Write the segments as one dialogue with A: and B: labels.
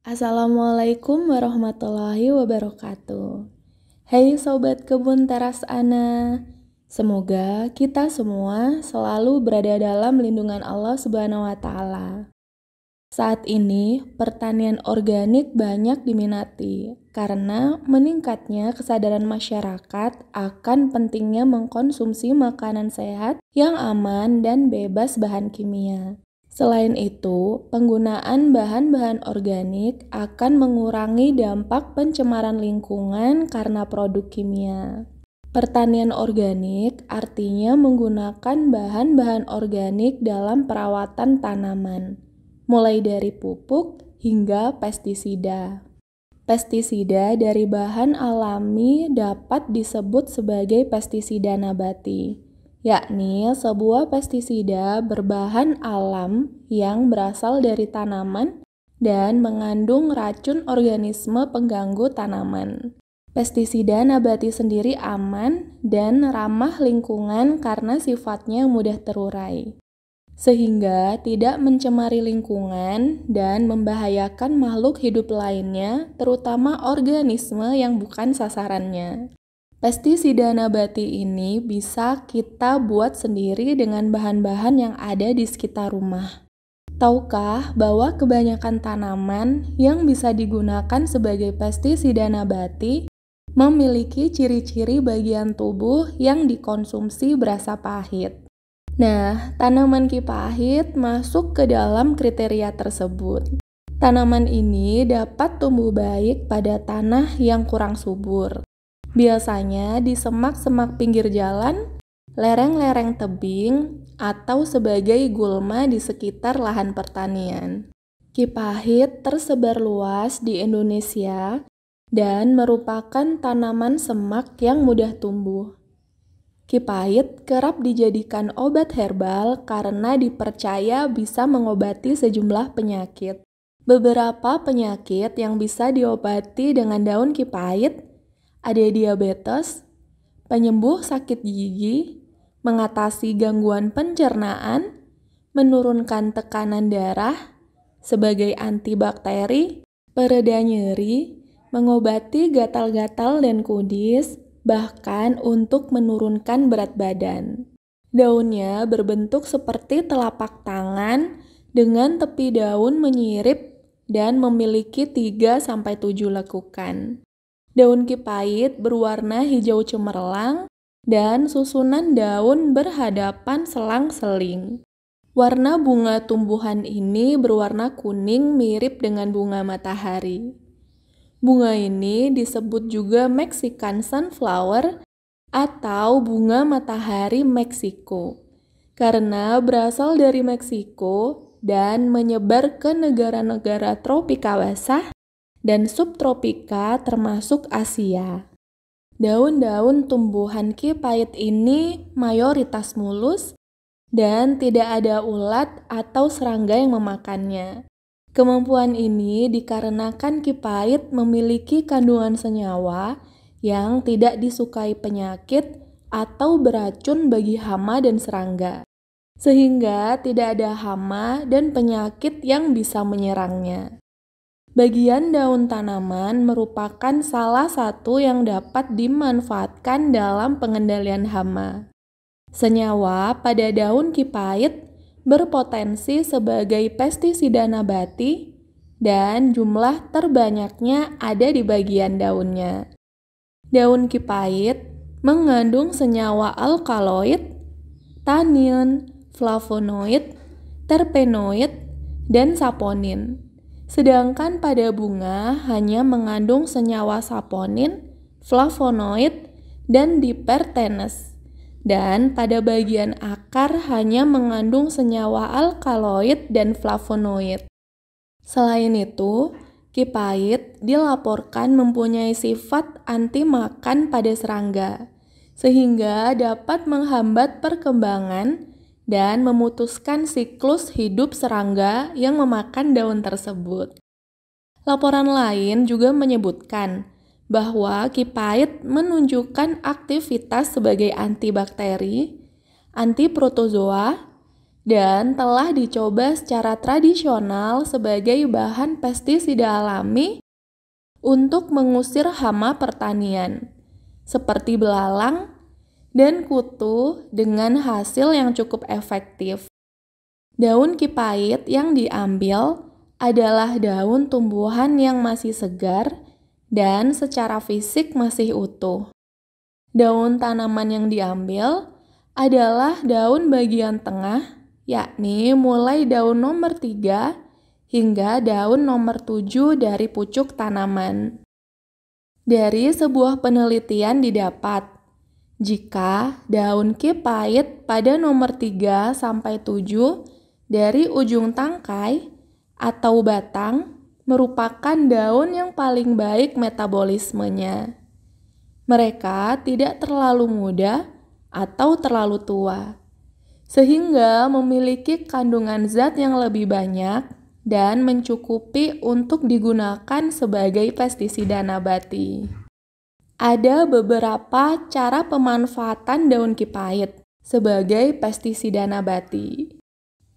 A: Assalamualaikum warahmatullahi wabarakatuh. Hai hey sobat kebun teras Ana. Semoga kita semua selalu berada dalam lindungan Allah Subhanahu wa taala. Saat ini, pertanian organik banyak diminati karena meningkatnya kesadaran masyarakat akan pentingnya mengkonsumsi makanan sehat yang aman dan bebas bahan kimia. Selain itu, penggunaan bahan-bahan organik akan mengurangi dampak pencemaran lingkungan karena produk kimia. Pertanian organik artinya menggunakan bahan-bahan organik dalam perawatan tanaman, mulai dari pupuk hingga pestisida. Pestisida dari bahan alami dapat disebut sebagai pestisida nabati yakni sebuah pestisida berbahan alam yang berasal dari tanaman dan mengandung racun organisme pengganggu tanaman. Pestisida nabati sendiri aman dan ramah lingkungan karena sifatnya mudah terurai, sehingga tidak mencemari lingkungan dan membahayakan makhluk hidup lainnya, terutama organisme yang bukan sasarannya. Pestisida nabati ini bisa kita buat sendiri dengan bahan-bahan yang ada di sekitar rumah. Tahukah bahwa kebanyakan tanaman yang bisa digunakan sebagai pestisida nabati memiliki ciri-ciri bagian tubuh yang dikonsumsi berasa pahit? Nah, tanaman kipahit masuk ke dalam kriteria tersebut. Tanaman ini dapat tumbuh baik pada tanah yang kurang subur. Biasanya di semak-semak pinggir jalan, lereng-lereng tebing, atau sebagai gulma di sekitar lahan pertanian. Kipahit tersebar luas di Indonesia dan merupakan tanaman semak yang mudah tumbuh. Kipahit kerap dijadikan obat herbal karena dipercaya bisa mengobati sejumlah penyakit. Beberapa penyakit yang bisa diobati dengan daun kipahit ada diabetes, penyembuh sakit gigi, mengatasi gangguan pencernaan, menurunkan tekanan darah, sebagai antibakteri, pereda nyeri, mengobati gatal-gatal dan kudis, bahkan untuk menurunkan berat badan. Daunnya berbentuk seperti telapak tangan dengan tepi daun menyirip dan memiliki 3-7 lekukan. Daun kipait berwarna hijau cemerlang dan susunan daun berhadapan selang-seling. Warna bunga tumbuhan ini berwarna kuning mirip dengan bunga matahari. Bunga ini disebut juga Mexican sunflower atau bunga matahari Meksiko karena berasal dari Meksiko dan menyebar ke negara-negara tropika basah dan subtropika termasuk Asia. Daun-daun tumbuhan kipait ini mayoritas mulus dan tidak ada ulat atau serangga yang memakannya. Kemampuan ini dikarenakan kipait memiliki kandungan senyawa yang tidak disukai penyakit atau beracun bagi hama dan serangga, sehingga tidak ada hama dan penyakit yang bisa menyerangnya. Bagian daun tanaman merupakan salah satu yang dapat dimanfaatkan dalam pengendalian hama. Senyawa pada daun kipait berpotensi sebagai pestisida nabati dan jumlah terbanyaknya ada di bagian daunnya. Daun kipait mengandung senyawa alkaloid, tanin, flavonoid, terpenoid, dan saponin. Sedangkan pada bunga hanya mengandung senyawa saponin, flavonoid, dan dipertenes. Dan pada bagian akar hanya mengandung senyawa alkaloid dan flavonoid. Selain itu, kipait dilaporkan mempunyai sifat anti makan pada serangga, sehingga dapat menghambat perkembangan dan memutuskan siklus hidup serangga yang memakan daun tersebut. Laporan lain juga menyebutkan bahwa kipait menunjukkan aktivitas sebagai antibakteri, antiprotozoa, dan telah dicoba secara tradisional sebagai bahan pestisida alami untuk mengusir hama pertanian, seperti belalang, dan kutu dengan hasil yang cukup efektif. Daun kipait yang diambil adalah daun tumbuhan yang masih segar dan secara fisik masih utuh. Daun tanaman yang diambil adalah daun bagian tengah, yakni mulai daun nomor 3 hingga daun nomor 7 dari pucuk tanaman. Dari sebuah penelitian didapat jika daun kipait pada nomor 3 sampai 7 dari ujung tangkai atau batang merupakan daun yang paling baik metabolismenya. Mereka tidak terlalu muda atau terlalu tua, sehingga memiliki kandungan zat yang lebih banyak dan mencukupi untuk digunakan sebagai pestisida nabati ada beberapa cara pemanfaatan daun kipait sebagai pestisida nabati.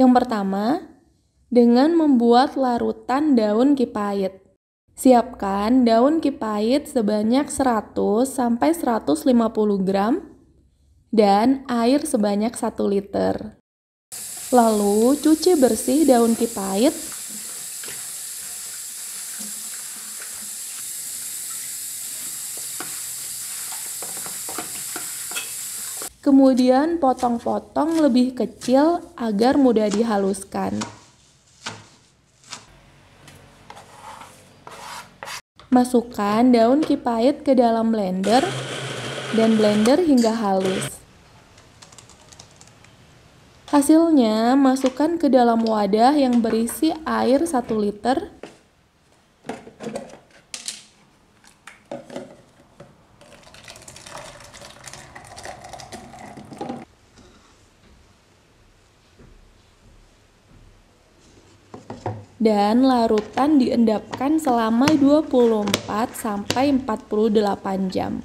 A: Yang pertama, dengan membuat larutan daun kipait. Siapkan daun kipait sebanyak 100 sampai 150 gram dan air sebanyak 1 liter. Lalu cuci bersih daun kipait Kemudian potong-potong lebih kecil agar mudah dihaluskan. Masukkan daun kipait ke dalam blender dan blender hingga halus. Hasilnya, masukkan ke dalam wadah yang berisi air 1 liter dan larutan diendapkan selama 24 sampai 48 jam.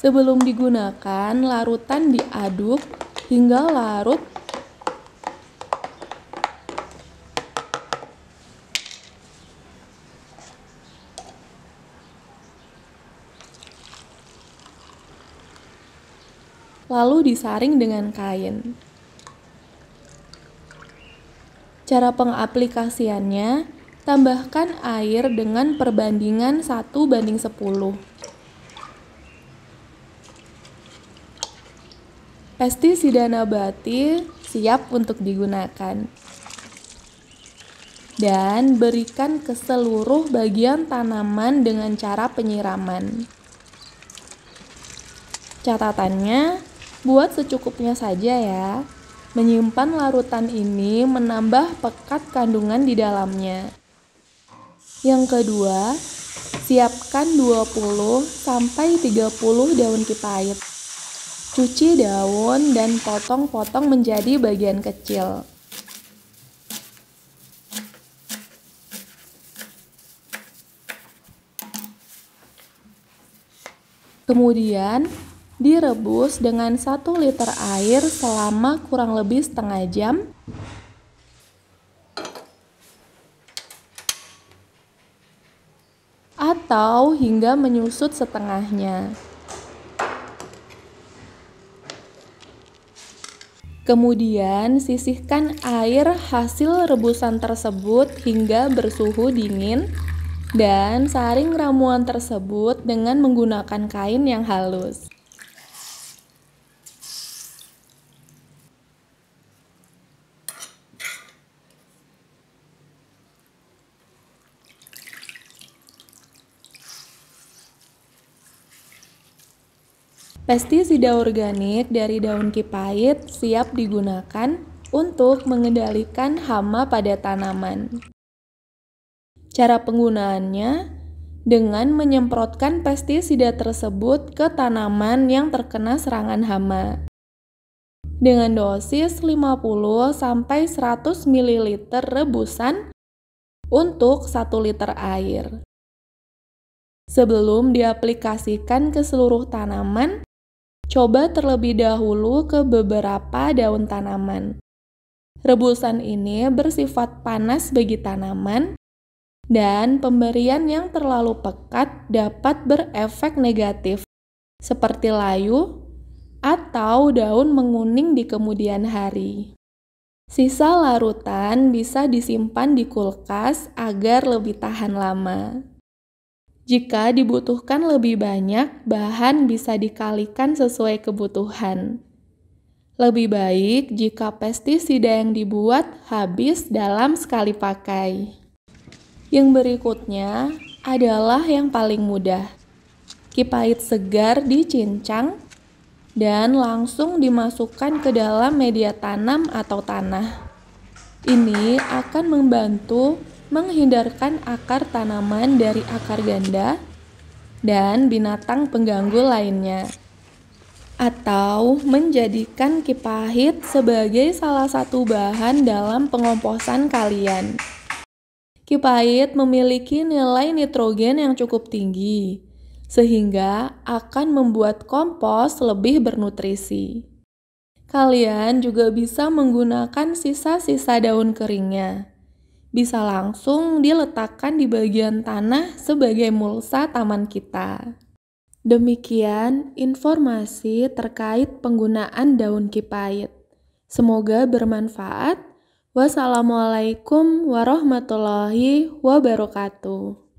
A: Sebelum digunakan, larutan diaduk hingga larut lalu disaring dengan kain. Cara pengaplikasiannya, tambahkan air dengan perbandingan 1 banding 10. Pestisida nabati siap untuk digunakan. Dan berikan ke seluruh bagian tanaman dengan cara penyiraman. Catatannya, buat secukupnya saja ya. Menyimpan larutan ini menambah pekat kandungan di dalamnya. Yang kedua, siapkan 20 sampai 30 daun kipait. Cuci daun dan potong-potong menjadi bagian kecil. Kemudian, direbus dengan 1 liter air selama kurang lebih setengah jam. Atau hingga menyusut setengahnya. Kemudian sisihkan air hasil rebusan tersebut hingga bersuhu dingin dan saring ramuan tersebut dengan menggunakan kain yang halus. Pestisida organik dari daun kipait siap digunakan untuk mengendalikan hama pada tanaman. Cara penggunaannya dengan menyemprotkan pestisida tersebut ke tanaman yang terkena serangan hama. Dengan dosis 50 sampai 100 ml rebusan untuk 1 liter air. Sebelum diaplikasikan ke seluruh tanaman, Coba terlebih dahulu ke beberapa daun tanaman. Rebusan ini bersifat panas bagi tanaman, dan pemberian yang terlalu pekat dapat berefek negatif, seperti layu atau daun menguning di kemudian hari. Sisa larutan bisa disimpan di kulkas agar lebih tahan lama. Jika dibutuhkan lebih banyak, bahan bisa dikalikan sesuai kebutuhan. Lebih baik jika pestisida yang dibuat habis dalam sekali pakai. Yang berikutnya adalah yang paling mudah. Kipait segar dicincang dan langsung dimasukkan ke dalam media tanam atau tanah. Ini akan membantu menghindarkan akar tanaman dari akar ganda dan binatang pengganggu lainnya atau menjadikan kipahit sebagai salah satu bahan dalam pengomposan kalian. Kipahit memiliki nilai nitrogen yang cukup tinggi, sehingga akan membuat kompos lebih bernutrisi. Kalian juga bisa menggunakan sisa-sisa daun keringnya bisa langsung diletakkan di bagian tanah sebagai mulsa taman kita. Demikian informasi terkait penggunaan daun kipait. Semoga bermanfaat. Wassalamualaikum warahmatullahi wabarakatuh.